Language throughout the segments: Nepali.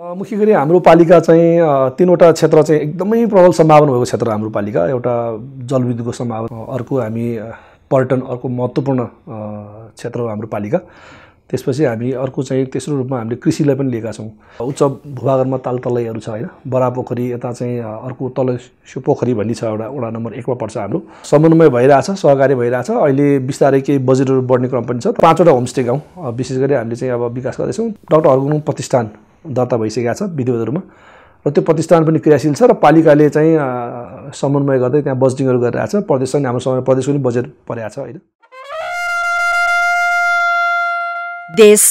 मुख्य गरी हाम्रो पालिका चाहिँ तिनवटा क्षेत्र चाहिँ एकदमै प्रबल सम्भावना भएको क्षेत्र हाम्रो पालिका एउटा जलविद्युतको सम्भावना अर्को हामी पर्यटन अर्को महत्त्वपूर्ण क्षेत्र हो हाम्रो पालिका त्यसपछि हामी अर्को चाहिँ तेस्रो रूपमा हामीले कृषिलाई पनि लिएका छौँ उच्च भूभागरमा ताल तलैहरू छ होइन बरा पोखरी यता चाहिँ अर्को तल पोखरी भन्ने छ एउटा वडा नम्बर एकमा पर्छ हाम्रो समन्वय भइरहेछ सहकारी भइरहेछ अहिले बिस्तारै केही बजेटहरू बढ्ने क्रम पनि छ पाँचवटा होमस्टे गाउँ विशेष गरी हामीले चाहिँ अब विकास गर्दैछौँ डाक्टर हरगुङ प्रतिष्ठान दर्ता भइसकेका छ विधिवतहरूमा र त्यो प्रतिष्ठान पनि क्रियाशील छ र पालिकाले चाहिँ समन्वय गर्दै त्यहाँ बजेटिङहरू गरिरहेको छ प्रदेश पनि हाम्रो समय प्रदेशको पनि बजेट परेको छ होइन देश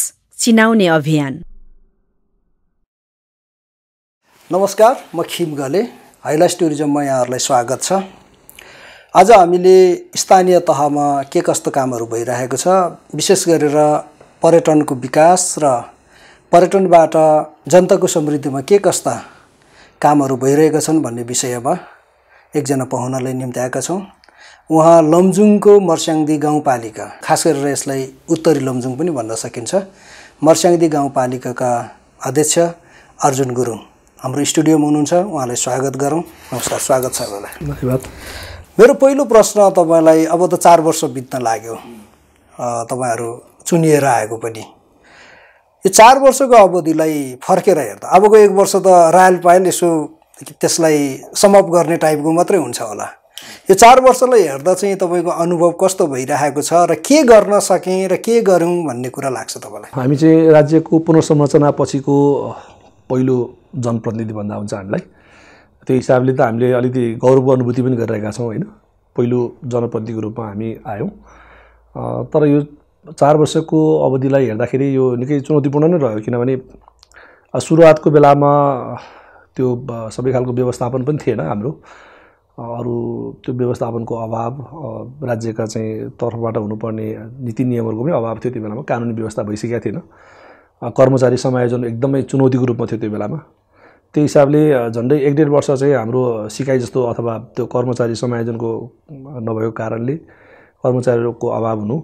चिनाउने अभियान नमस्कार म खिम गले हाइलाइस टुरिज्ममा यहाँहरूलाई स्वागत छ आज हामीले स्थानीय तहमा के कस्तो कामहरू भइरहेको छ विशेष गरेर पर्यटनको विकास र पर्यटनबाट जनताको समृद्धिमा के कस्ता कामहरू भइरहेका छन् भन्ने विषयमा एकजना पाहुनालाई निम्त्याएका छौँ उहाँ लमजुङको मर्स्याङदी गाउँपालिका खास गरेर यसलाई उत्तरी लमजुङ पनि भन्न सकिन्छ मर्स्याङदी गाउँपालिकाका अध्यक्ष अर्जुन गुरुङ हाम्रो स्टुडियोमा हुनुहुन्छ उहाँलाई स्वागत गरौँ नमस्कार स्वागत छ उहाँलाई धन्यवाद मेरो पहिलो प्रश्न तपाईँलाई अब त चार वर्ष बित्न लाग्यो तपाईँहरू चुनिएर आएको पनि यो चार वर्षको अवधिलाई फर्केर हेर्दा अबको एक वर्ष त रायल पायल यसो त्यसलाई समप गर्ने टाइपको मात्रै हुन्छ होला यो चार वर्षलाई हेर्दा चाहिँ तपाईँको अनुभव कस्तो भइरहेको छ र के गर्न सकेँ र के गऱ्यौँ भन्ने कुरा लाग्छ तपाईँलाई हामी चाहिँ राज्यको पुनर्संरचना पछिको पहिलो जनप्रतिनिधि भन्दा हुन्छ हामीलाई त्यो हिसाबले त हामीले अलिकति गौरव अनुभूति पनि गरिरहेका छौँ होइन पहिलो जनप्रतिनिधिको रूपमा हामी आयौँ तर यो चार वर्षको अवधिलाई हेर्दाखेरि यो निकै चुनौतीपूर्ण नै रह्यो किनभने सुरुवातको बेलामा त्यो सबै खालको व्यवस्थापन पनि थिएन हाम्रो अरू त्यो व्यवस्थापनको अभाव राज्यका चाहिँ तर्फबाट हुनुपर्ने नीति नियमहरूको पनि अभाव थियो त्यो बेलामा कानुनी व्यवस्था भइसकेको थिएन कर्मचारी समायोजन एकदमै चुनौतीको रूपमा थियो त्यो बेलामा त्यो हिसाबले झन्डै एक डेढ वर्ष चाहिँ हाम्रो सिकाइ जस्तो अथवा त्यो कर्मचारी समायोजनको नभएको कारणले कर्मचारीको अभाव हुनु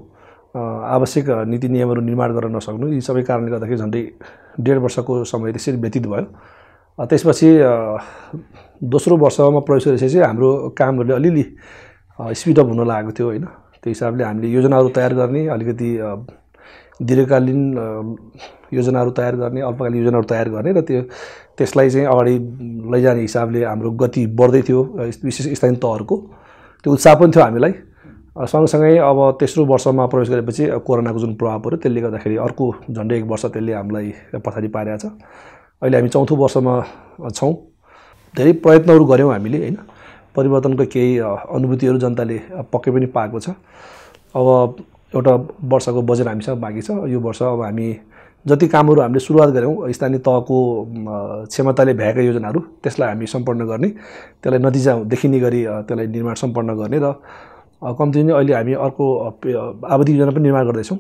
आवश्यक नीति नियमहरू निर्माण गर्न नसक्नु यी सबै कारणले गर्दाखेरि झन्डै डेढ वर्षको समय त्यसरी व्यतीत भयो त्यसपछि दोस्रो वर्षमा प्रवेश गरेपछि हाम्रो कामहरूले अलिअलि स्पिडअप हुन लागेको थियो होइन त्यो हिसाबले हामीले योजनाहरू तयार गर्ने अलिकति दीर्घकालीन योजनाहरू तयार गर्ने अल्पकालीन योजनाहरू तयार गर्ने र त्यो त्यसलाई चाहिँ अगाडि लैजाने हिसाबले हाम्रो गति बढ्दै थियो विशेष स्थानीय तहहरूको त्यो उत्साह पनि थियो हामीलाई सँगसँगै अब तेस्रो वर्षमा प्रवेश गरेपछि कोरोनाको जुन प्रभाव पऱ्यो त्यसले गर्दाखेरि अर्को झन्डै एक वर्ष त्यसले हामीलाई पछाडि पारेको छ अहिले हामी चौथो वर्षमा छौँ धेरै प्रयत्नहरू गऱ्यौँ हामीले होइन परिवर्तनको केही अनुभूतिहरू जनताले पक्कै पनि पाएको छ अब एउटा वर्षको बजेट हामीसँग बाँकी छ यो वर्ष अब हामी जति कामहरू हामीले सुरुवात गऱ्यौँ स्थानीय तहको क्षमताले भ्याएका योजनाहरू त्यसलाई हामी सम्पन्न गर्ने त्यसलाई नतिजा देखिने गरी त्यसलाई निर्माण सम्पन्न गर्ने र कम्ती नै अहिले हामी अर्को आवधिक योजना पनि निर्माण गर्दैछौँ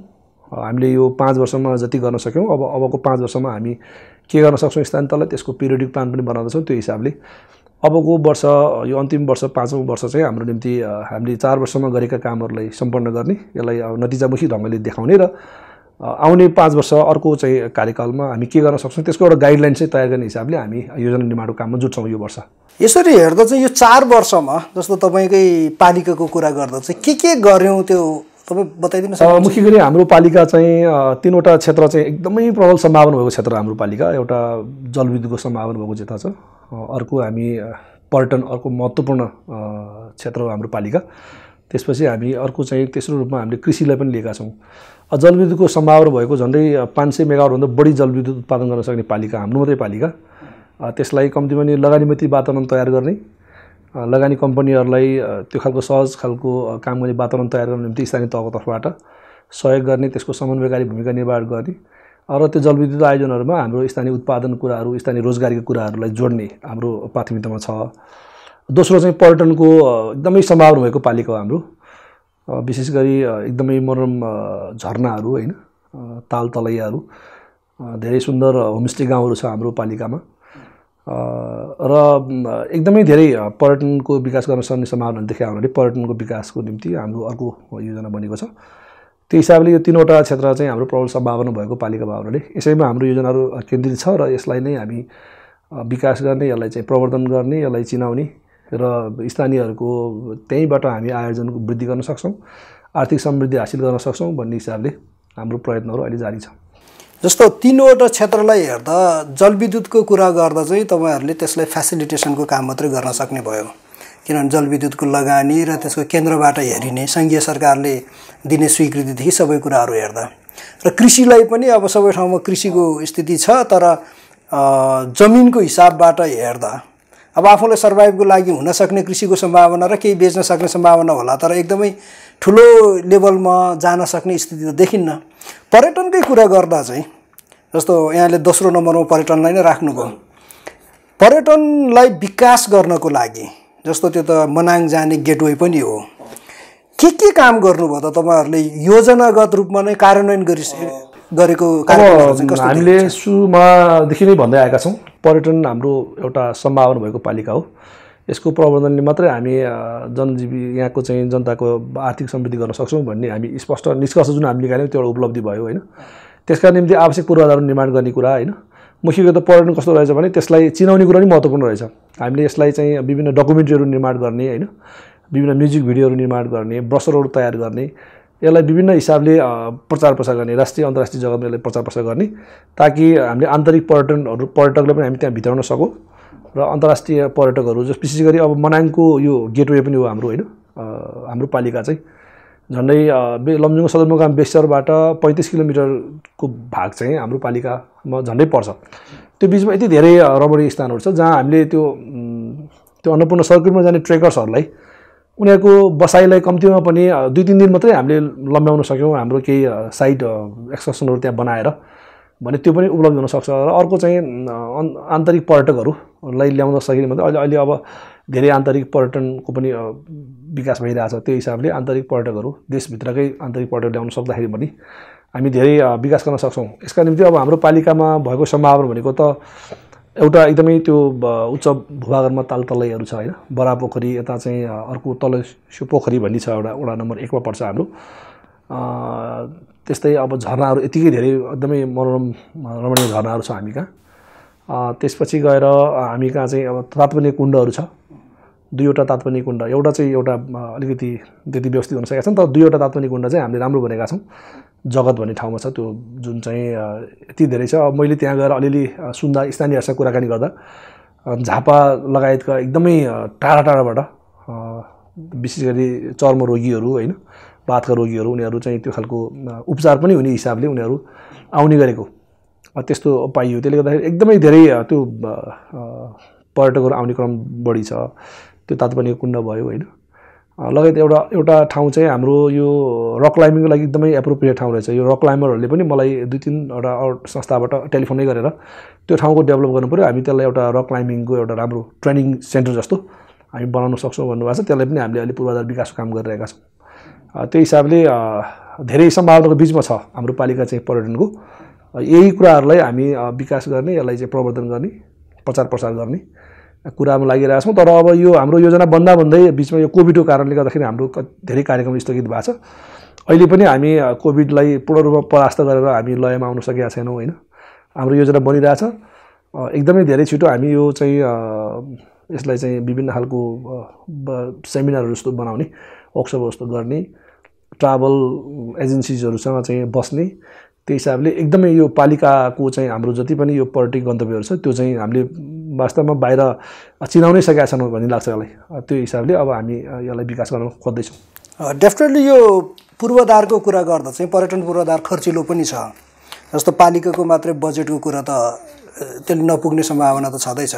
हामीले यो पाँच वर्षमा जति गर्न सक्यौँ अब अबको पाँच वर्षमा हामी के गर्न सक्छौँ स्थान तल त्यसको पिरियडिक प्लान पनि बनाउँदैछौँ त्यो हिसाबले अबको वर्ष यो अन्तिम वर्ष पाँचौँ वर्ष चाहिँ हाम्रो निम्ति हामीले चार वर्षमा गरेका कामहरूलाई सम्पन्न गर्ने यसलाई नतिजामुखी ढङ्गले देखाउने र आउने पाँच वर्ष अर्को चाहिँ कार्यकालमा हामी के गर्न सक्छौँ त्यसको एउटा गाइडलाइन चाहिँ तयार गर्ने हिसाबले हामी योजना निर्माणको काममा जुट्छौँ यो वर्ष यसरी हेर्दा चाहिँ यो चार वर्षमा जस्तो तपाईँकै पालिकाको कुरा गर्दा चाहिँ के के गऱ्यौँ त्यो तपाईँ बताइदिनुहोस् मुख्य गरी हाम्रो पालिका चाहिँ तिनवटा क्षेत्र चाहिँ एकदमै प्रबल सम्भावना भएको क्षेत्र हाम्रो पालिका एउटा जलविद्युतको सम्भावना भएको क्षेत्र छ अर्को हामी पर्यटन अर्को महत्त्वपूर्ण क्षेत्र हो हाम्रो पालिका त्यसपछि हामी अर्को चाहिँ तेस्रो रूपमा हामीले कृषिलाई पनि लिएका छौँ जलविद्युतको सम्भावना भएको झन्डै पाँच सय मेगावटभन्दा बढी जलविद्युत उत्पादन गर्न सक्ने पालिका हाम्रो मात्रै पालिका त्यसलाई पनि लगानी लगानीमती वातावरण तयार गर्ने लगानी कम्पनीहरूलाई त्यो खालको सहज खालको काम गर्ने वातावरण तयार गर्ने निम्ति स्थानीय तहको तर्फबाट सहयोग गर्ने त्यसको समन्वयकारी भूमिका निर्वाह गर्ने र त्यो जलविद्युत आयोजनहरूमा हाम्रो स्थानीय उत्पादन कुराहरू स्थानीय रोजगारीको कुराहरूलाई जोड्ने हाम्रो प्राथमिकतामा छ दोस्रो चाहिँ पर्यटनको एकदमै सम्भावना भएको पालिका हो हाम्रो विशेष गरी एकदमै मनोरम झर्नाहरू होइन ताल तलैयाहरू धेरै सुन्दर होमस्टे गाउँहरू छ हाम्रो पालिकामा र एकदमै धेरै पर्यटनको विकास गर्न सक्ने सम्भावना देखा हुनाले पर्यटनको विकासको निम्ति हाम्रो अर्को योजना बनेको छ त्यो हिसाबले यो तिनवटा क्षेत्र चाहिँ हाम्रो प्रबल सम्भावना भएको पालिका भावनाले यसैमा हाम्रो योजनाहरू केन्द्रित छ र यसलाई नै हामी विकास गर्ने यसलाई चाहिँ प्रवर्धन गर्ने यसलाई चिनाउने र स्थानीयहरूको त्यहीँबाट हामी आयोजनको वृद्धि गर्न सक्छौँ आर्थिक समृद्धि हासिल गर्न सक्छौँ भन्ने हिसाबले हाम्रो प्रयत्नहरू अहिले जारी छ जस्तो तिनवटा क्षेत्रलाई हेर्दा जलविद्युतको कुरा गर्दा चाहिँ तपाईँहरूले त्यसलाई फेसिलिटेसनको काम मात्रै गर्न सक्ने भयो किनभने जलविद्युतको लगानी र त्यसको केन्द्रबाट हेरिने सङ्घीय सरकारले दिने स्वीकृतिदेखि सबै कुराहरू हेर्दा र कृषिलाई पनि अब सबै ठाउँमा कृषिको स्थिति छ तर जमिनको हिसाबबाट हेर्दा अब आफूलाई सर्भाइभको लागि हुनसक्ने कृषिको सम्भावना र केही बेच्न सक्ने सम्भावना होला तर एकदमै ठुलो लेभलमा जान सक्ने स्थिति त देखिन्न पर्यटनकै कुरा गर्दा चाहिँ जस्तो यहाँले दोस्रो नम्बरमा पर्यटनलाई नै राख्नुभयो पर्यटनलाई विकास गर्नको लागि जस्तो त्यो त मनाङ जाने गेटवे पनि हो के के काम गर्नुभयो त तपाईँहरूले योजनागत रूपमा नै कार्यान्वयन गरिसके गरेको हामीले सुरुमादेखि नै भन्दै आएका छौँ पर्यटन हाम्रो एउटा सम्भावना भएको पालिका हो यसको प्रबन्धनले मात्रै हामी जनजीवी यहाँको चाहिँ जनताको आर्थिक समृद्धि गर्न सक्छौँ भन्ने हामी स्पष्ट निष्कर्ष जुन हामी निकाल्यौँ त्यो एउटा उपलब्धि भयो होइन त्यसका निम्ति आवश्यक पूर्वाधार निर्माण गर्ने कुरा होइन मुख्य कुरा त पर्यटन कस्तो रहेछ भने त्यसलाई चिनाउने कुरा पनि महत्त्वपूर्ण रहेछ हामीले यसलाई चाहिँ विभिन्न डकुमेन्ट्रीहरू निर्माण गर्ने होइन विभिन्न म्युजिक भिडियोहरू निर्माण गर्ने ब्रसरहरू तयार गर्ने यसलाई विभिन्न हिसाबले प्रचार प्रसार गर्ने राष्ट्रिय अन्तर्राष्ट्रिय जगतमा यसलाई प्रचार प्रसार गर्ने ताकि हामीले आन्तरिक पर्यटनहरू पर्यटकलाई पनि हामी त्यहाँ भित्राउन सकौँ र अन्तर्राष्ट्रिय पर्यटकहरू जस विशेष गरी अब मनाङको यो गेटवे पनि हो हाम्रो होइन हाम्रो पालिका चाहिँ झन्डै बे लम्जुङ सदरमुकाम बेसरबाट पैँतिस किलोमिटरको भाग चाहिँ हाम्रो पालिकामा झन्डै पर्छ त्यो बिचमा यति धेरै रमणीय स्थानहरू छ जहाँ हामीले त्यो त्यो अन्नपूर्ण सर्किटमा जाने ट्रेकर्सहरूलाई उनीहरूको बसाइलाई कम्तीमा पनि दुई तिन दिन मात्रै हामीले लम्ब्याउन सक्यौँ हाम्रो केही साइड एक्सकर्सनहरू त्यहाँ बनाएर भने त्यो पनि उपलब्ध हुनसक्छ र अर्को चाहिँ आन्तरिक पर्यटकहरूलाई ल्याउन सकिने मात्रै अहिले अहिले अब धेरै आन्तरिक पर्यटनको पनि विकास भइरहेछ त्यो हिसाबले आन्तरिक पर्यटकहरू देशभित्रकै आन्तरिक पर्यटक ल्याउन सक्दाखेरि पनि हामी धेरै विकास गर्न सक्छौँ यसका निम्ति अब हाम्रो पालिकामा भएको सम्भावना भनेको त एउटा एकदमै त्यो उच्च भूभागमा ताल तलैहरू छ होइन बरा पोखरी यता चाहिँ अर्को तल पोखरी भन्ने छ एउटा वडा नम्बर एकमा पर्छ हाम्रो त्यस्तै अब झरनाहरू यतिकै धेरै एकदमै मनोरम रमणीय झरनाहरू छ हामी कहाँ त्यसपछि गएर हामी कहाँ चाहिँ अब तातपने कुण्डहरू छ दुईवटा तात्पनिक कुण्ड एउटा चाहिँ एउटा अलिकति त्यति व्यवस्थित हुन सकेका छन् तर दुईवटा तात्पनिक कुण्ड चाहिँ हामीले राम्रो भनेका छौँ जगत भन्ने ठाउँमा छ त्यो जुन चाहिँ यति धेरै छ मैले त्यहाँ गएर अलिअलि सुन्दा स्थानीयहरूसँग कुराकानी गर्दा झापा लगायतका एकदमै टाढा टाढाबाट विशेष गरी चर्म रोगीहरू होइन बाथका रोगीहरू उनीहरू चाहिँ त्यो खालको उपचार पनि हुने हिसाबले उनीहरू आउने गरेको त्यस्तो पाइयो त्यसले गर्दाखेरि एकदमै धेरै त्यो पर्यटकहरू आउने क्रम बढी छ त्यो तातो पानीको कुण्ड भयो होइन लगायत एउटा एउटा ठाउँ चाहिँ हाम्रो यो रक क्लाइम्बिङको लागि एकदमै एप्रोप्रिएट ठाउँ रहेछ यो रक क्लाइम्बरहरूले पनि मलाई दुई तिनवटा संस्थाबाट टेलिफोनै गरेर त्यो ठाउँको डेभलप गर्नु पऱ्यो हामी त्यसलाई एउटा रक क्लाइम्बिङको एउटा राम्रो ट्रेनिङ सेन्टर जस्तो हामी बनाउन सक्छौँ भन्नुभएको छ त्यसलाई पनि हामीले अहिले पूर्वाधार विकासको काम गरिरहेका छौँ त्यही हिसाबले धेरै सम्भावनाको बिचमा छ हाम्रो पालिका चाहिँ पर्यटनको यही कुराहरूलाई हामी विकास गर्ने यसलाई चाहिँ प्रवर्धन गर्ने प्रचार प्रसार गर्ने कुरामा लागिरहेको छौँ तर अब यो हाम्रो योजना बन्दा भन्दै बिचमा यो कोभिडको कारणले गर्दाखेरि हाम्रो धेरै कार्यक्रम स्थगित भएको छ अहिले पनि हामी कोभिडलाई पूर्ण रूपमा परास्त गरेर हामी लयमा आउन सकेका छैनौँ होइन हाम्रो योजना बनिरहेछ एकदमै धेरै छिटो हामी यो चाहिँ यसलाई चाहिँ विभिन्न खालको सेमिनारहरू जस्तो बनाउने वर्कसप जस्तो गर्ने ट्राभल एजेन्सिजहरूसँग चाहिँ बस्ने त्यो हिसाबले एकदमै यो पालिकाको चाहिँ हाम्रो जति पनि यो पर्यटक गन्तव्यहरू छ त्यो चाहिँ हामीले वास्तवमा बाहिर चिनाउनै सकेका छैनौँ भन्ने लाग्छ यसलाई त्यो हिसाबले अब हामी यसलाई विकास गर्न खोज्दैछौँ डेफिनेटली यो पूर्वाधारको कुरा गर्दा चाहिँ पर्यटन पूर्वाधार खर्चिलो पनि छ जस्तो पालिकाको मात्रै बजेटको कुरा त त्यसले नपुग्ने सम्भावना त छँदैछ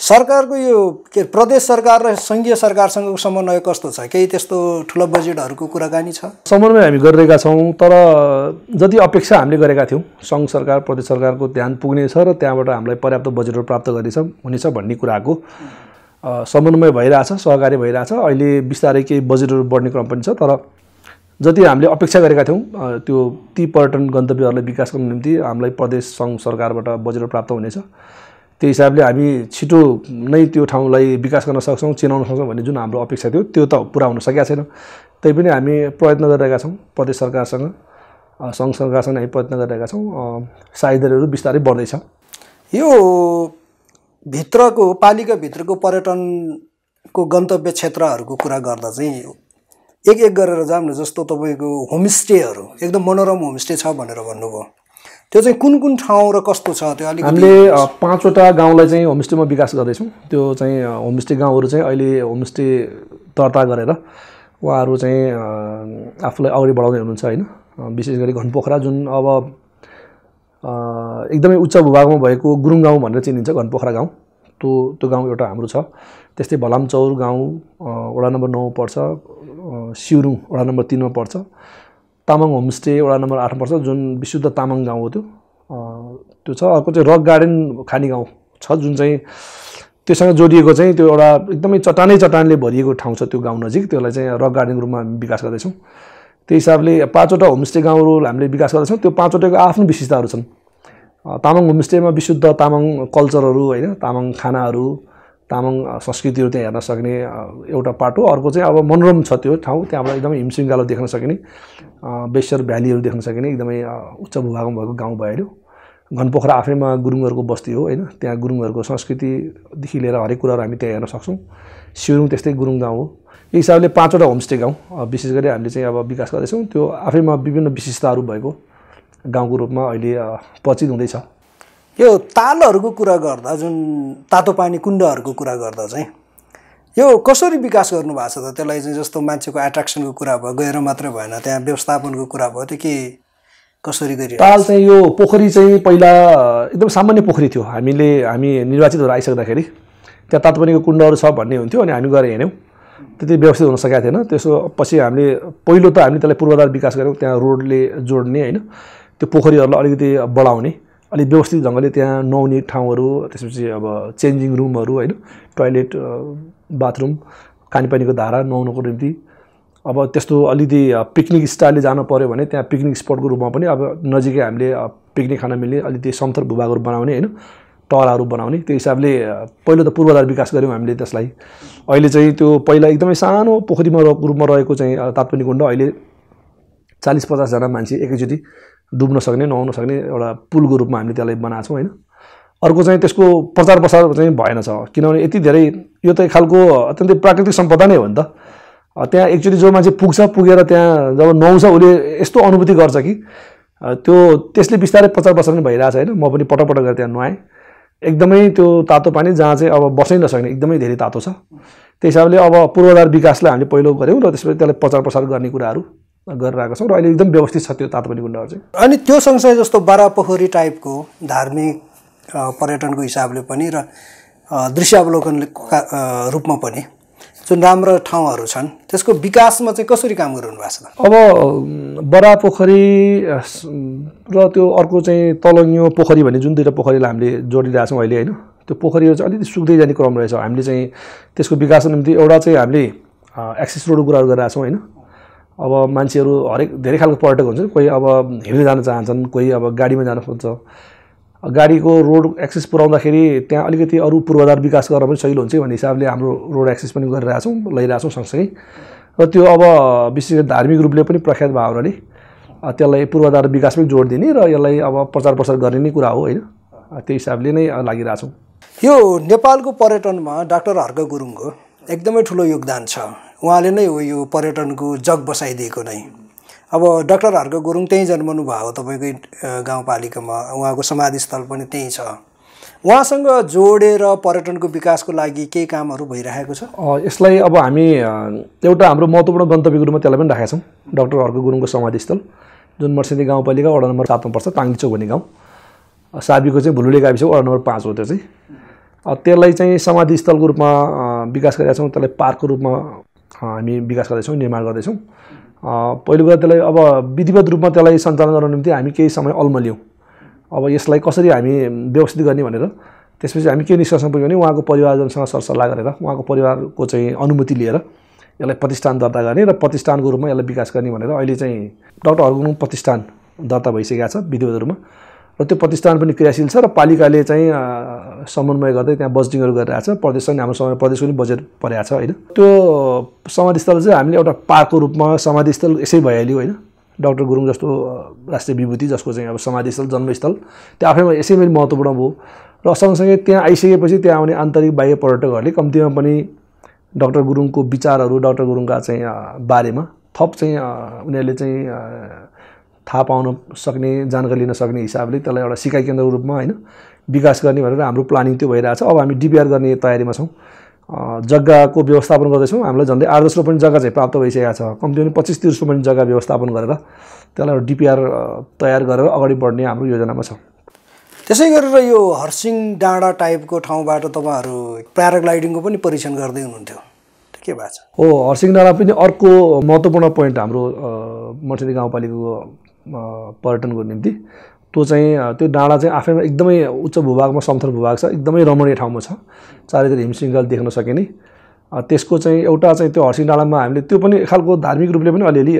सरकारको यो के प्रदेश सरकार र सङ्घीय सरकारसँगको समन्वय कस्तो छ केही त्यस्तो ठुलो बजेटहरूको कुराकानी छ समन्वय हामी गरिरहेका छौँ तर जति अपेक्षा हामीले गरेका थियौँ सङ्घ सरकार प्रदेश सरकारको ध्यान पुग्नेछ र त्यहाँबाट हामीलाई पर्याप्त बजेटहरू प्राप्त गर्नेछ हुनेछ भन्ने कुराको समन्वय भइरहेछ सहकारी भइरहेछ अहिले बिस्तारै केही बजेटहरू बढ्ने क्रम पनि छ तर जति हामीले अपेक्षा गरेका थियौँ त्यो ती पर्यटन गन्तव्यहरूलाई विकासको निम्ति हामीलाई प्रदेश सङ्घ सरकारबाट बजेट प्राप्त हुनेछ त्यो हिसाबले हामी छिटो नै त्यो ठाउँलाई विकास गर्न सक्छौँ चिनाउन सक्छौँ भन्ने जुन हाम्रो अपेक्षा थियो त्यो त पुरा हुन सकेका छैन तैपनि हामी प्रयत्न गरिरहेका छौँ प्रदेश सरकारसँग सङ्घ सरकारसँग हामी प्रयत्न गरिरहेका छौँ साइदरहरू बिस्तारै बढ्दैछ यो भित्रको पालिकाभित्रको पर्यटनको गन्तव्य क्षेत्रहरूको कुरा गर्दा चाहिँ एक एक गरेर जाऊँ न जस्तो तपाईँको होमस्टेहरू एकदम मनोरम होमस्टे छ भनेर भन्नुभयो त्यो चाहिँ कुन कुन ठाउँ र कस्तो छ त्यो अलिक हामीले पाँचवटा गाउँलाई चाहिँ होमस्टेमा विकास गर्दैछौँ त्यो चाहिँ होमस्टे गाउँहरू चाहिँ अहिले होमस्टे दर्ता गरेर उहाँहरू चाहिँ आफूलाई अगाडि बढाउँदै हुनुहुन्छ होइन विशेष गरी घनपोखरा जुन अब एकदमै उच्च भूभागमा भएको गुरुङ गाउँ भनेर चिनिन्छ घनपोखरा गाउँ त्यो त्यो गाउँ एउटा हाम्रो छ त्यस्तै भलामचौर गाउँ वडा नम्बर नौ पर्छ सिउरुङ वडा नम्बर तिनमा पर्छ तामाङ होमस्टे एउटा नम्बर आठमा पर्छ जुन विशुद्ध तामाङ गाउँ हो त्यो त्यो छ अर्को चाहिँ रक गार्डन खाने गाउँ छ जुन चाहिँ त्योसँग जोडिएको चाहिँ त्यो एउटा एकदमै चट्टानै चट्टानले भरिएको ठाउँ छ त्यो गाउँ नजिक त्यसलाई चाहिँ रक गार्डनको रूपमा विकास गर्दैछौँ त्यही हिसाबले पाँचवटा होमस्टे गाउँहरू हामीले विकास गर्दैछौँ त्यो पाँचवटाको आफ्नो विशेषताहरू छन् तामाङ होमस्टेमा विशुद्ध तामाङ कल्चरहरू होइन तामाङ खानाहरू तामाङ संस्कृतिहरू त्यहाँ हेर्न सक्ने एउटा पार्ट हो अर्को चाहिँ अब मनोरम छ त्यो ठाउँ त्यहाँबाट एकदमै हिमसिङ्गालो देख्न सकिने बेसर भ्यालीहरू देख्न सकिने एकदमै उच्च भूभागमा भएको गाउँ भयो घनपोखरा आफैमा गुरुङहरूको बस्ती हो होइन त्यहाँ गुरुङहरूको संस्कृतिदेखि लिएर हरेक कुराहरू हामी त्यहाँ हेर्न सक्छौँ सिरुङ त्यस्तै गुरुङ गाउँ हो यो हिसाबले पाँचवटा होमस्टे गाउँ विशेष गरी हामीले चाहिँ अब विकास गर्दैछौँ त्यो आफैमा विभिन्न विशेषताहरू भएको गाउँको रूपमा अहिले परिचित हुँदैछ यो तालहरूको कुरा गर्दा जुन तातो पानी कुण्डहरूको कुरा गर्दा चाहिँ यो कसरी विकास गर्नुभएको छ त त्यसलाई चाहिँ जस्तो मान्छेको एट्र्याक्सनको कुरा भयो गएर मात्रै भएन त्यहाँ व्यवस्थापनको कुरा भयो त्यो के कसरी गरी ताल चाहिँ यो पोखरी चाहिँ पहिला एकदम सामान्य पोखरी थियो हामीले हामी निर्वाचितहरू आइसक्दाखेरि त्यहाँ तातो पानीको कुण्डहरू छ भन्ने हुन्थ्यो अनि हामी गएर हेऱ्यौँ त्यति व्यवस्थित हुन सकेको थिएन त्यसो पछि हामीले पहिलो त हामीले त्यसलाई पूर्वाधार विकास गऱ्यौँ त्यहाँ रोडले जोड्ने होइन त्यो पोखरीहरूलाई अलिकति बढाउने अलिक व्यवस्थित ढङ्गले त्यहाँ नुहाउने ठाउँहरू त्यसपछि अब चेन्जिङ रुमहरू होइन टोइलेट बाथरुम खानेपानीको धारा नुहाउनुको निम्ति अब त्यस्तो अलिकति पिकनिक स्टाइलले जानु पऱ्यो भने त्यहाँ पिकनिक स्पटको रूपमा पनि अब नजिकै हामीले पिकनिक खान मिल्ने अलिकति समथर भूभागहरू बनाउने होइन टहराहरू बनाउने त्यो हिसाबले पहिलो त पूर्वाधार विकास गऱ्यौँ हामीले त्यसलाई अहिले चाहिँ त्यो पहिला एकदमै सानो पोखरीमा रूपमा रहेको चाहिँ तात्पनिकुण्ड कुण्ड अहिले चालिस पचासजना मान्छे एकैचोटि डुब्न सक्ने नुहाउन सक्ने एउटा पुलको रूपमा हामीले त्यसलाई बनाएको छौँ होइन अर्को चाहिँ त्यसको प्रचार प्रसार चाहिँ भएन छ किनभने यति धेरै यो त खालको अत्यन्तै प्राकृतिक सम्पदा नै हो नि त त्यहाँ एक्चुली जो मान्छे पुग्छ पुगेर त्यहाँ जब नुहाउँछ उसले यस्तो अनुभूति गर्छ कि त्यो त्यसले बिस्तारै प्रचार प्रसार पनि भइरहेछ होइन म पनि पटक पटक गरेर त्यहाँ नुहाएँ एकदमै त्यो तातो पानी जहाँ चाहिँ अब बसै नसक्ने एकदमै धेरै तातो छ त्यही हिसाबले अब पूर्वाधार विकासलाई हामीले पहिलो गऱ्यौँ र त्यसपछि त्यसलाई प्रचार प्रसार गर्ने कुराहरू गरिरहेको छौँ र अहिले एकदम व्यवस्थित छ त्यो तातोपानी गुन्डाहरू चाहिँ अनि त्यो सँगसँगै जस्तो पोखरी टाइपको धार्मिक पर्यटनको हिसाबले पनि र दृश्यावलोकनका रूपमा पनि जुन राम्रो ठाउँहरू छन् त्यसको विकासमा चाहिँ कसरी काम गरिरहनु भएको छ अब पोखरी र त्यो अर्को चाहिँ तलङ्गियो पोखरी भन्ने जुन दुईवटा पोखरीलाई हामीले जोडिरहेछौँ अहिले होइन त्यो पोखरीहरू चाहिँ अलिकति सुक्दै जाने क्रम रहेछ हामीले चाहिँ त्यसको विकासको निम्ति एउटा चाहिँ हामीले एक्सेस रोडको कुराहरू गरिरहेछौँ होइन अब मान्छेहरू हरेक धेरै खालको पर्यटक हुन्छन् कोही अब हिँड्न जान चाहन्छन् कोही अब गाडीमा जान खोज्छ गाडीको रोड एक्सेस पुऱ्याउँदाखेरि त्यहाँ अलिकति अरू पूर्वाधार विकास गर्न पनि सजिलो हुन्छ भन्ने हिसाबले हाम्रो रोड एक्सेस पनि गरिरहेछौँ लैरहेछौँ सँगसँगै र त्यो अब विशेष गरी धार्मिक रूपले पनि प्रख्यात भयो हुनाले त्यसलाई पूर्वाधार विकासमै जोड दिने र यसलाई अब प्रचार प्रसार गर्ने नै कुरा हो होइन त्यो हिसाबले नै लागिरहेछौँ यो नेपालको पर्यटनमा डाक्टर हर्क गुरुङको एकदमै ठुलो योगदान छ उहाँले नै हो यो पर्यटनको जग बसाइदिएको नै अब डाक्टर हर्क गुरुङ त्यहीँ जन्मनु भयो तपाईँकै गाउँपालिकामा उहाँको समाधिस्थल पनि त्यहीँ छ उहाँसँग जोडेर पर्यटनको विकासको लागि केही कामहरू भइरहेको छ यसलाई अब हामी एउटा हाम्रो महत्त्वपूर्ण गन्तव्यको रूपमा त्यसलाई पनि राखेका छौँ डाक्टर हर्क गुरुङको समाधिस्थल जुन मर्सिदी गाउँपालिका वडा नम्बर सातमा पर्छ ताङ्चोक भन्ने गाउँ साबीको चाहिँ भुलुले गाविस वडा नम्बर पाँच हो त्यो चाहिँ त्यसलाई चाहिँ समाधिस्थलको रूपमा विकास गरेका छौँ त्यसलाई पार्कको रूपमा हामी विकास गर्दैछौँ निर्माण गर्दैछौँ पहिलो कुरा त्यसलाई अब विधिवत रूपमा त्यसलाई सञ्चालन गर्न निम्ति हामी केही समय अल्मल्यौँ अब यसलाई कसरी हामी व्यवस्थित गर्ने भनेर त्यसपछि हामी के निष्कर्षमा पुग्यौँ भने उहाँको परिवारजनसँग सरसल्लाह गरेर उहाँको परिवारको चाहिँ अनुमति लिएर यसलाई प्रतिष्ठान दर्ता गर्ने र प्रतिष्ठानको रूपमा यसलाई विकास गर्ने भनेर अहिले चाहिँ डक्टर हर्गुङ प्रतिष्ठान दर्ता भइसकेको छ विधिवत रूपमा र त्यो प्रतिष्ठान पनि क्रियाशील छ र पालिकाले चाहिँ समन्वय गर्दै त्यहाँ बजेटिङहरू गरिरहेको छ प्रदेश पनि हाम्रो समय प्रदेशको पनि बजेट परिरहेको छ होइन त्यो समाधिस्थल चाहिँ हामीले एउटा पार्कको रूपमा समाधिस्थल यसै भइहाल्यो होइन डक्टर गुरुङ जस्तो राष्ट्रिय विभूति जसको चाहिँ अब समाधिस्थल जन्मस्थल त्यो आफैमा यसै पनि महत्त्वपूर्ण भयो र सँगसँगै त्यहाँ आइसकेपछि त्यहाँ आउने आन्तरिक बाह्य पर्यटकहरूले कम्तीमा पनि डक्टर गुरुङको विचारहरू डक्टर गुरुङका चाहिँ बारेमा थप चाहिँ उनीहरूले चाहिँ थाहा पाउन सक्ने जानकारी लिन सक्ने हिसाबले त्यसलाई एउटा सिकाइ केन्द्रको रूपमा होइन विकास गर्ने भनेर हाम्रो प्लानिङ त्यो भइरहेको छ अब हामी डिपिआर गर्ने तयारीमा छौँ जग्गाको व्यवस्थापन गर्दैछौँ हामीलाई झन्डै आठ दस रोपनी जग्गा चाहिँ प्राप्त भइसकेको छ कम्ती पनि पच्चिस तिस रोपनी जग्गा व्यवस्थापन गरेर त्यसलाई डिपिआर तयार गरेर अगाडि बढ्ने हाम्रो योजनामा छ त्यसै गरेर यो हर्सिङ डाँडा टाइपको ठाउँबाट तपाईँहरू प्याराग्लाइडिङको पनि परीक्षण गर्दै हुनुहुन्थ्यो के भएको छ हो हर्सिङ डाँडा पनि अर्को महत्त्वपूर्ण पोइन्ट हाम्रो मठेरी गाउँपालिकाको पर्यटनको निम्ति त्यो चाहिँ त्यो डाँडा चाहिँ आफैमा एकदमै उच्च भूभागमा समथर भूभाग छ एकदमै रमणीय ठाउँमा छ चारैतिर हिमशृङ्खल देख्न सकिने त्यसको चाहिँ एउटा चाहिँ त्यो हर्सिङ डाँडामा हामीले त्यो पनि एक खालको धार्मिक रूपले पनि अलिअलि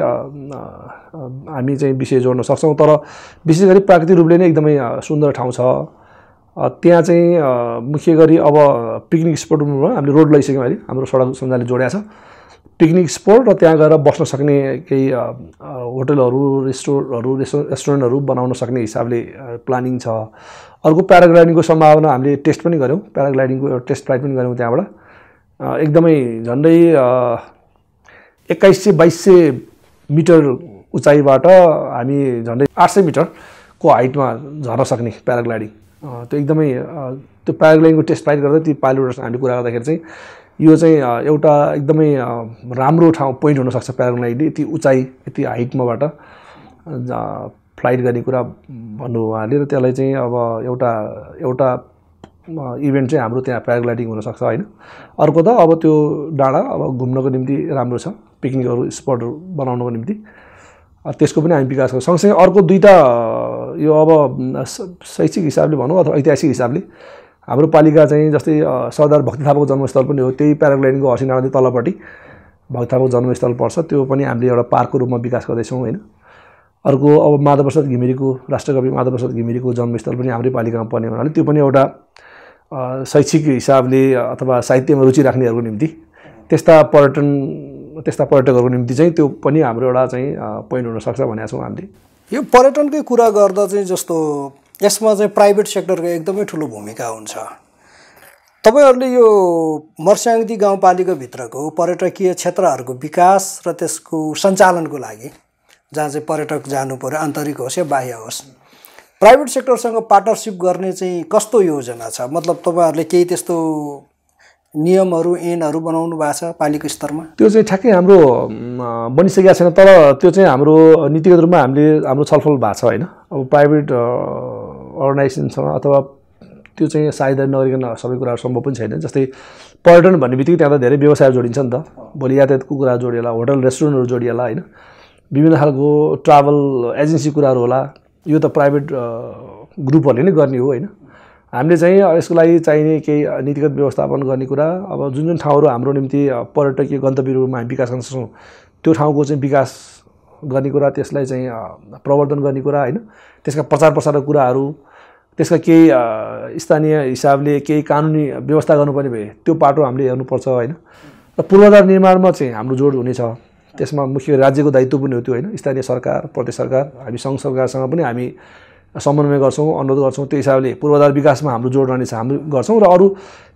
हामी चाहिँ विषय जोड्न सक्छौँ तर विशेष गरी प्राकृतिक रूपले नै एकदमै सुन्दर ठाउँ छ त्यहाँ चाहिँ मुख्य गरी अब पिकनिक स्पोटमा हामीले रोड लैसक्यौँ अहिले हाम्रो सडक सञ्जालले जोड्या छ पिकनिक स्पोट र त्यहाँ गएर बस्न सक्ने केही होटलहरू रेस्टोरहरू रेस्टुरेन्टहरू बनाउन सक्ने हिसाबले प्लानिङ छ अर्को प्याराग्लाइडिङको सम्भावना हामीले टेस्ट पनि गऱ्यौँ प्याराग्लाइडिङको एउटा टेस्ट फ्लाइट पनि गऱ्यौँ त्यहाँबाट एकदमै झन्डै एक्काइस सय बाइस सय मिटर उचाइबाट हामी झन्डै आठ सय मिटरको हाइटमा झर्न सक्ने प्याराग्लाइडिङ त्यो एकदमै त्यो प्याराग्लाइडिङको टेस्ट फ्लाइट गर्दा ती पाइलटहरूसँग हामीले कुरा गर्दाखेरि चाहिँ यो चाहिँ एउटा एकदमै राम्रो ठाउँ पोइन्ट हुनसक्छ प्याराग्लाइडिङ यति उचाइ यति हाइटमाबाट फ्लाइट गर्ने कुरा भन्नु उहाँले र त्यसलाई चाहिँ अब एउटा एउटा इभेन्ट चाहिँ हाम्रो त्यहाँ प्याराग्लाइडिङ हुनसक्छ होइन अर्को त अब त्यो डाँडा अब घुम्नको निम्ति राम्रो छ पिकनिकहरू स्पटहरू बनाउनको निम्ति त्यसको पनि हामी विकास गर्छौँ सँगसँगै अर्को दुईवटा यो अब शैक्षिक हिसाबले भनौँ अथवा ऐतिहासिक हिसाबले हाम्रो पालिका चाहिँ जस्तै सरदार भक्ति थापाको जन्मस्थल पनि हो त्यही प्याराग्लाइडिङको हसिनाडा तलपट्टि भक्ति थापाको जन्मस्थल पर्छ त्यो पनि हामीले एउटा पार्कको रूपमा विकास गर्दैछौँ होइन अर्को अब माधवप्रसाद घिमिरेको राष्ट्रकवि माधवप्रसाद घिमिरेको जन्मस्थल पनि हाम्रै पालिकामा पर्ने हुनाले त्यो पनि एउटा शैक्षिक हिसाबले अथवा साहित्यमा रुचि राख्नेहरूको निम्ति त्यस्ता पर्यटन त्यस्ता पर्यटकहरूको निम्ति चाहिँ त्यो पनि हाम्रो एउटा चाहिँ पोइन्ट हुनसक्छ भनेको छौँ हामीले यो पर्यटनकै कुरा गर्दा चाहिँ जस्तो यसमा चाहिँ प्राइभेट सेक्टरको एकदमै ठुलो भूमिका हुन्छ तपाईँहरूले यो मर्स्याङदी गाउँपालिकाभित्रको पर्यटकीय क्षेत्रहरूको विकास र त्यसको सञ्चालनको लागि जहाँ चाहिँ पर्यटक जानु पऱ्यो आन्तरिक होस् या बाह्य होस् प्राइभेट सेक्टरसँग पार्टनरसिप गर्ने चाहिँ कस्तो योजना छ मतलब तपाईँहरूले केही त्यस्तो नियमहरू ऐनहरू बनाउनु भएको छ पालिका स्तरमा त्यो चाहिँ ठ्याक्कै हाम्रो बनिसकेको छैन तर त्यो चाहिँ हाम्रो नीतिगत रूपमा हामीले हाम्रो छलफल भएको छ होइन अब प्राइभेट अर्गनाइजेसनसँग अथवा त्यो चाहिँ साझेदारी नगरिकन सबै कुराहरू सम्भव पनि छैन जस्तै पर्यटन भन्ने बित्तिकै त्यहाँ त धेरै व्यवसायहरू जोडिन्छ नि त भोलि यातायातको कुरा जोडिएला होटल रेस्टुरेन्टहरू जोडिएला होइन विभिन्न खालको ट्राभल एजेन्सी कुराहरू होला यो त प्राइभेट ग्रुपहरूले नै गर्ने हो होइन हामीले चाहिँ यसको लागि चाहिने केही नीतिगत व्यवस्थापन गर्ने कुरा अब जुन जुन ठाउँहरू हाम्रो निम्ति पर्यटकीय गन्तव्य रूपमा हामी विकास गर्न सक्छौँ त्यो ठाउँको चाहिँ विकास गर्ने कुरा त्यसलाई चाहिँ प्रवर्धन गर्ने कुरा होइन त्यसका प्रचार प्रसारको कुराहरू त्यसका केही स्थानीय हिसाबले केही कानुनी व्यवस्था गर्नुपर्ने भए त्यो पाटो हामीले हेर्नुपर्छ होइन र पूर्वाधार निर्माणमा चाहिँ हाम्रो जोड हुनेछ त्यसमा मुख्य राज्यको दायित्व पनि हो त्यो होइन स्थानीय सरकार प्रदेश सरकार हामी सङ्घ सरकारसँग पनि हामी समन्वय गर्छौँ अनुरोध गर्छौँ त्यो हिसाबले पूर्वाधार विकासमा हाम्रो जोड रहनेछ हामी गर्छौँ र अरू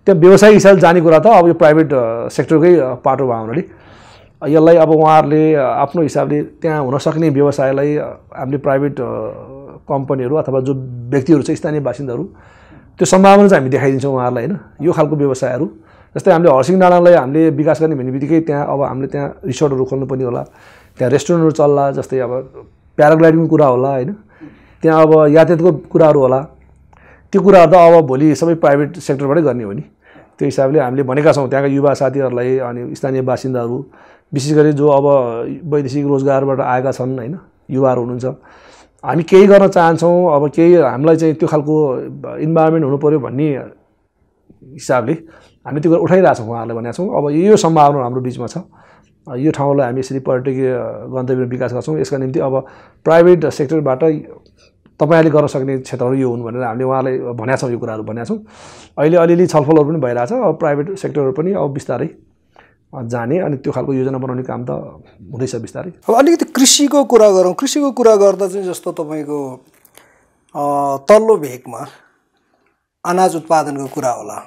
त्यहाँ व्यवसायिक हिसाबले जाने कुरा त अब यो प्राइभेट सेक्टरकै पाटो भयो हुनाले यसलाई अब उहाँहरूले आफ्नो हिसाबले त्यहाँ हुनसक्ने व्यवसायलाई हामीले प्राइभेट कम्पनीहरू अथवा जो व्यक्तिहरू छ स्थानीय बासिन्दाहरू त्यो सम्भावना चाहिँ हामी देखाइदिन्छौँ उहाँहरूलाई होइन यो खालको व्यवसायहरू जस्तै हामीले हर्सिङ डाँडालाई हामीले विकास गर्ने भन्ने बित्तिकै त्यहाँ अब हामीले त्यहाँ रिसोर्टहरू खोल्नुपर्ने होला त्यहाँ रेस्टुरेन्टहरू चल्ला जस्तै अब प्याराग्लाइडिङको कुरा होला होइन त्यहाँ अब यातायातको कुराहरू होला त्यो कुराहरू त अब भोलि सबै प्राइभेट सेक्टरबाटै गर्ने हो नि त्यो हिसाबले हामीले भनेका छौँ त्यहाँका युवा साथीहरूलाई अनि स्थानीय बासिन्दाहरू विशेष गरी जो अब वैदेशिक रोजगारबाट आएका छन् होइन युवाहरू हुनुहुन्छ हामी केही गर्न चाहन्छौँ अब केही हामीलाई चाहिँ त्यो खालको इन्भाइरोमेन्ट हुनु पऱ्यो भन्ने हिसाबले हामी त्यो कुरा उठाइरहेछौँ उहाँहरूले भनेको छौँ अब यो सम्भावना हाम्रो बिचमा छ यो ठाउँलाई हामी यसरी पर्यटकीय गन्तव्य विकास गर्छौँ यसका निम्ति अब प्राइभेट सेक्टरबाट तपाईँहरूले गर्न सक्ने क्षेत्रहरू यो हुन् भनेर हामीले उहाँलाई भनेका छौँ यो कुराहरू भनेको छौँ अहिले अलिअलि छलफलहरू पनि छ अब प्राइभेट सेक्टरहरू पनि अब बिस्तारै जाने अनि त्यो खालको योजना बनाउने काम त हुँदैछ बिस्तारै अब अलिकति कृषिको कुरा गरौँ कृषिको कुरा गर्दा चाहिँ जस्तो तपाईँको तल्लो भेगमा अनाज उत्पादनको कुरा होला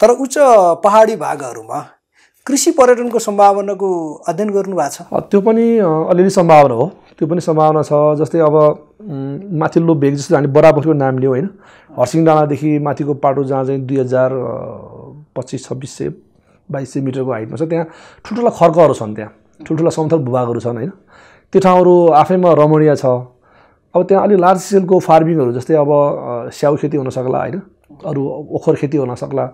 तर उच्च पहाडी भागहरूमा कृषि पर्यटनको सम्भावनाको अध्ययन गर्नुभएको छ त्यो पनि अलिअलि सम्भावना हो त्यो पनि सम्भावना छ जस्तै अब माथिल्लो भेग जस्तो हामी बराबरको नाम लियौँ होइन हर्सिङ डाँडादेखि माथिको पाटो जहाँ चाहिँ दुई हजार पच्चिस छब्बिस सय बाइस सय मिटरको हाइटमा छ त्यहाँ ठुल्ठुला खर्कहरू छन् त्यहाँ ठुल्ठुला समथल भूभागहरू छन् होइन त्यो ठाउँहरू आफैमा रमणीय छ अब त्यहाँ अलिक लार्ज स्केलको फार्मिङहरू जस्तै अब स्याउ खेती हुनसक्ला होइन अरू ओखर खेती हुनसक्ला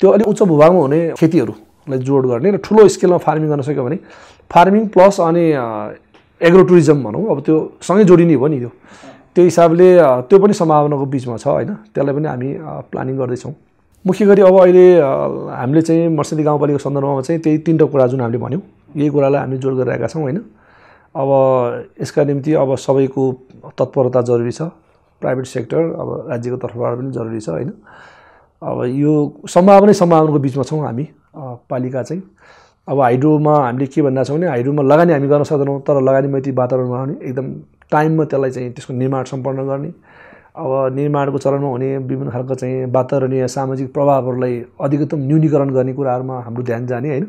त्यो अलिक उच्च भूभागमा हुने खेतीहरूलाई जोड गर्ने र ठुलो स्केलमा फार्मिङ गर्न सक्यो भने फार्मिङ प्लस अनि एग्रो टुरिज्म भनौँ अब त्यो सँगै जोडिने भयो नि त्यो त्यो हिसाबले त्यो पनि सम्भावनाको बिचमा छ होइन त्यसलाई पनि हामी प्लानिङ गर्दैछौँ मुख्य गरी अब अहिले हामीले चाहिँ मर्सेदी गाउँपालिकाको सन्दर्भमा चाहिँ त्यही तिनवटा कुरा जुन हामीले भन्यौँ यही कुरालाई हामीले जोड गरिरहेका छौँ होइन अब यसका निम्ति अब सबैको तत्परता जरुरी छ प्राइभेट सेक्टर अब राज्यको तर्फबाट पनि जरुरी छ होइन अब यो सम्भावनै सम्भावनाको बिचमा छौँ हामी पालिका चाहिँ अब हाइड्रोमा हामीले के भन्दा छौँ भने हाइड्रोमा लगानी हामी गर्न सक्दैनौँ तर लगानीमा यति वातावरण बनाउने एकदम टाइममा त्यसलाई चाहिँ त्यसको निर्माण सम्पन्न गर्ने अब निर्माणको चरणमा हुने विभिन्न खालको चाहिँ वातावरणीय सामाजिक प्रभावहरूलाई अधिकतम न्यूनीकरण गर्ने कुराहरूमा हाम्रो ध्यान जाने होइन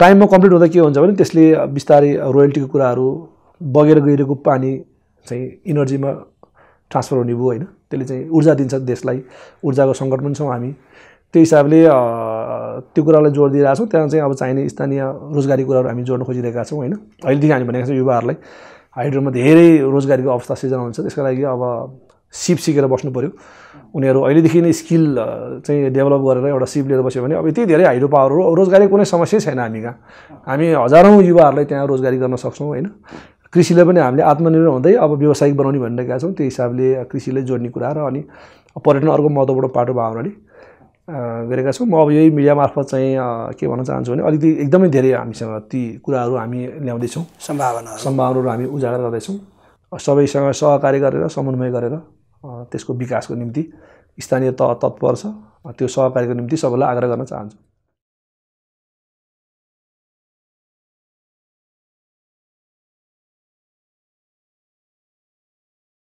टाइममा कम्प्लिट हुँदा के हुन्छ भने त्यसले बिस्तारै रोयल्टीको कुराहरू बगेर गइरहेको पानी चाहिँ इनर्जीमा ट्रान्सफर हुने भयो होइन त्यसले चाहिँ ऊर्जा दिन्छ देशलाई ऊर्जाको सङ्कट पनि छौँ हामी त्यो हिसाबले त्यो कुरालाई जोड दिइरहेको छौँ त्यहाँ चाहिँ अब चाहिने स्थानीय रोजगारी कुराहरू हामी जोड्न खोजिरहेका छौँ होइन अहिलेदेखि हामी भनेको छौँ युवाहरूलाई हाइड्रोमा धेरै रोजगारीको अवस्था सिर्जना हुन्छ त्यसको लागि अब सिप सिकेर बस्नु पऱ्यो उनीहरू अहिलेदेखि नै स्किल चाहिँ डेभलप गरेर एउटा सिप लिएर बस्यो भने अब यति धेरै हाइड्रो पावर हो रोजगारीको कुनै समस्या छैन हामी कहाँ हामी हजारौँ युवाहरूलाई त्यहाँ रोजगारी गर्न सक्छौँ होइन कृषिलाई पनि हामीले आत्मनिर्भर हुँदै अब व्यवसायिक बनाउने भनिरहेका छौँ त्यो हिसाबले कृषिलाई जोड्ने कुरा र अनि पर्यटन अर्को महत्त्वपूर्ण पाटो भावनाले गरेका छौँ म अब यही मिडिया मार्फत चाहिँ के भन्न चाहन्छु भने अलिकति एकदमै धेरै हामीसँग ती कुराहरू हामी ल्याउँदैछौँ सम्भावना सम्भावनाहरू हामी उजागर गर्दैछौँ सबैसँग सहकार्य गरेर समन्वय गरेर त्यसको विकासको निम्ति स्थानीय तह तत्पर छ त्यो सहकारीको निम्ति सबैलाई आग्रह गर्न चाहन्छु